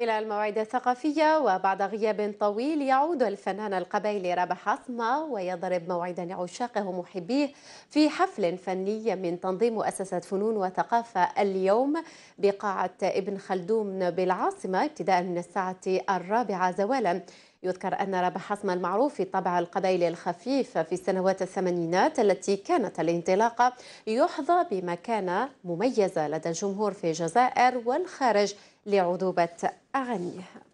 إلى الموعد الثقافية وبعد غياب طويل يعود الفنان القبيلي رابح عصمة ويضرب موعدا لعشاقه ومحبيه في حفل فني من تنظيم مؤسسة فنون وثقافة اليوم بقاعة ابن خلدون بالعاصمة ابتداء من الساعة الرابعة زوالا يذكر أن رابح حسم المعروف في طبع القبائل الخفيف في سنوات الثمانينات التي كانت الانطلاقة يحظى بمكانة مميزة لدى الجمهور في الجزائر والخارج لعذوبة أغانيه